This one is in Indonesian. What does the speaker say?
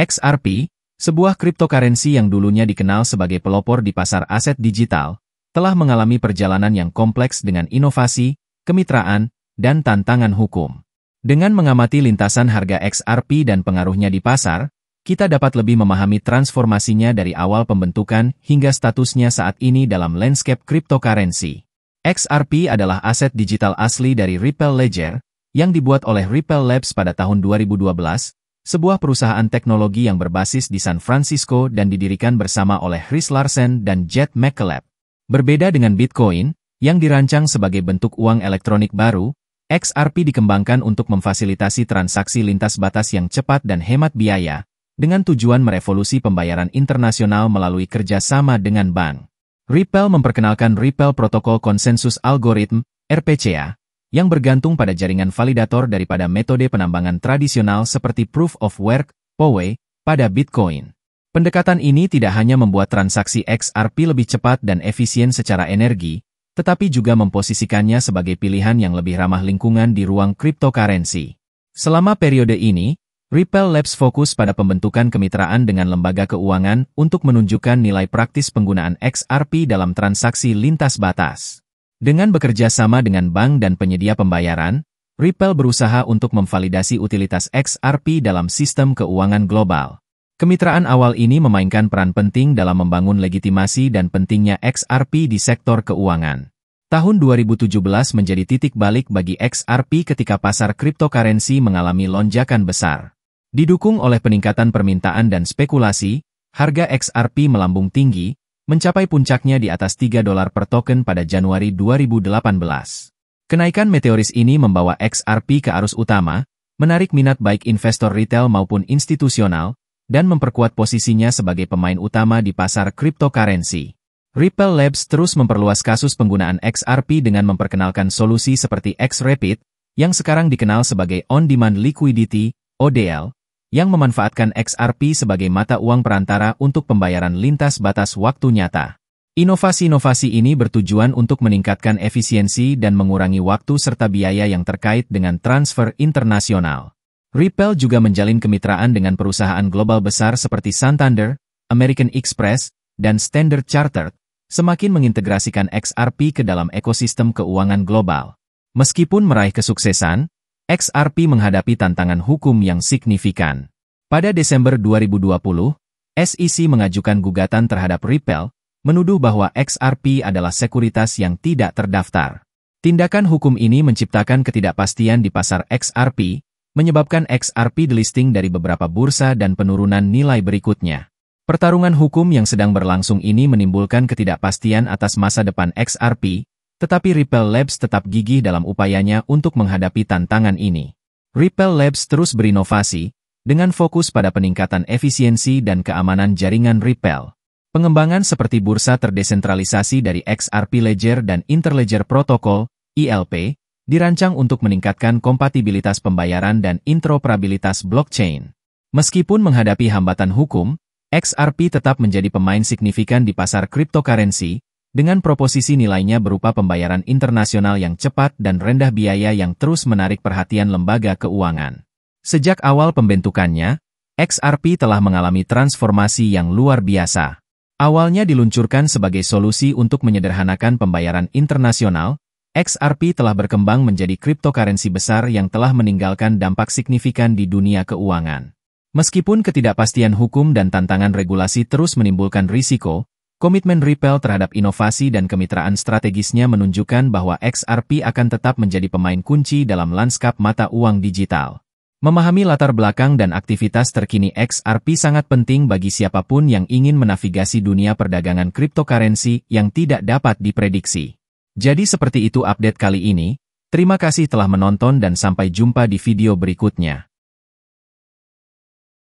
XRP, sebuah cryptocurrency yang dulunya dikenal sebagai pelopor di pasar aset digital, telah mengalami perjalanan yang kompleks dengan inovasi, kemitraan, dan tantangan hukum. Dengan mengamati lintasan harga XRP dan pengaruhnya di pasar, kita dapat lebih memahami transformasinya dari awal pembentukan hingga statusnya saat ini dalam landscape cryptocurrency. XRP adalah aset digital asli dari Ripple Ledger, yang dibuat oleh Ripple Labs pada tahun 2012, sebuah perusahaan teknologi yang berbasis di San Francisco dan didirikan bersama oleh Chris Larsen dan Jet McCaleb. Berbeda dengan Bitcoin, yang dirancang sebagai bentuk uang elektronik baru, XRP dikembangkan untuk memfasilitasi transaksi lintas batas yang cepat dan hemat biaya, dengan tujuan merevolusi pembayaran internasional melalui kerjasama dengan bank. Ripple memperkenalkan Ripple Protocol Consensus Algorithm, RPCA, yang bergantung pada jaringan validator daripada metode penambangan tradisional seperti Proof of Work, POWE, pada Bitcoin. Pendekatan ini tidak hanya membuat transaksi XRP lebih cepat dan efisien secara energi, tetapi juga memposisikannya sebagai pilihan yang lebih ramah lingkungan di ruang cryptocurrency. Selama periode ini, Ripple Labs fokus pada pembentukan kemitraan dengan lembaga keuangan untuk menunjukkan nilai praktis penggunaan XRP dalam transaksi lintas batas. Dengan bekerja sama dengan bank dan penyedia pembayaran, Ripple berusaha untuk memvalidasi utilitas XRP dalam sistem keuangan global. Kemitraan awal ini memainkan peran penting dalam membangun legitimasi dan pentingnya XRP di sektor keuangan. Tahun 2017 menjadi titik balik bagi XRP ketika pasar cryptocurrency mengalami lonjakan besar. Didukung oleh peningkatan permintaan dan spekulasi, harga XRP melambung tinggi, mencapai puncaknya di atas 3 dolar per token pada Januari 2018. Kenaikan meteoris ini membawa XRP ke arus utama, menarik minat baik investor retail maupun institusional, dan memperkuat posisinya sebagai pemain utama di pasar cryptocurrency. Ripple Labs terus memperluas kasus penggunaan XRP dengan memperkenalkan solusi seperti XRapid, yang sekarang dikenal sebagai On-Demand Liquidity, ODL, yang memanfaatkan XRP sebagai mata uang perantara untuk pembayaran lintas batas waktu nyata. Inovasi-inovasi ini bertujuan untuk meningkatkan efisiensi dan mengurangi waktu serta biaya yang terkait dengan transfer internasional. Ripple juga menjalin kemitraan dengan perusahaan global besar seperti Santander, American Express, dan Standard Chartered, semakin mengintegrasikan XRP ke dalam ekosistem keuangan global. Meskipun meraih kesuksesan, XRP menghadapi tantangan hukum yang signifikan. Pada Desember 2020, SEC mengajukan gugatan terhadap Ripple, menuduh bahwa XRP adalah sekuritas yang tidak terdaftar. Tindakan hukum ini menciptakan ketidakpastian di pasar XRP, menyebabkan XRP delisting dari beberapa bursa dan penurunan nilai berikutnya. Pertarungan hukum yang sedang berlangsung ini menimbulkan ketidakpastian atas masa depan XRP, tetapi Ripple Labs tetap gigih dalam upayanya untuk menghadapi tantangan ini. Ripple Labs terus berinovasi, dengan fokus pada peningkatan efisiensi dan keamanan jaringan Ripple. Pengembangan seperti bursa terdesentralisasi dari XRP Ledger dan Interledger Protocol, ILP, dirancang untuk meningkatkan kompatibilitas pembayaran dan interoperabilitas blockchain. Meskipun menghadapi hambatan hukum, XRP tetap menjadi pemain signifikan di pasar cryptocurrency, dengan proposisi nilainya berupa pembayaran internasional yang cepat dan rendah biaya yang terus menarik perhatian lembaga keuangan. Sejak awal pembentukannya, XRP telah mengalami transformasi yang luar biasa. Awalnya diluncurkan sebagai solusi untuk menyederhanakan pembayaran internasional, XRP telah berkembang menjadi kriptokarensi besar yang telah meninggalkan dampak signifikan di dunia keuangan. Meskipun ketidakpastian hukum dan tantangan regulasi terus menimbulkan risiko, Komitmen Ripple terhadap inovasi dan kemitraan strategisnya menunjukkan bahwa XRP akan tetap menjadi pemain kunci dalam lanskap mata uang digital. Memahami latar belakang dan aktivitas terkini XRP sangat penting bagi siapapun yang ingin menavigasi dunia perdagangan cryptocurrency yang tidak dapat diprediksi. Jadi seperti itu update kali ini, terima kasih telah menonton dan sampai jumpa di video berikutnya.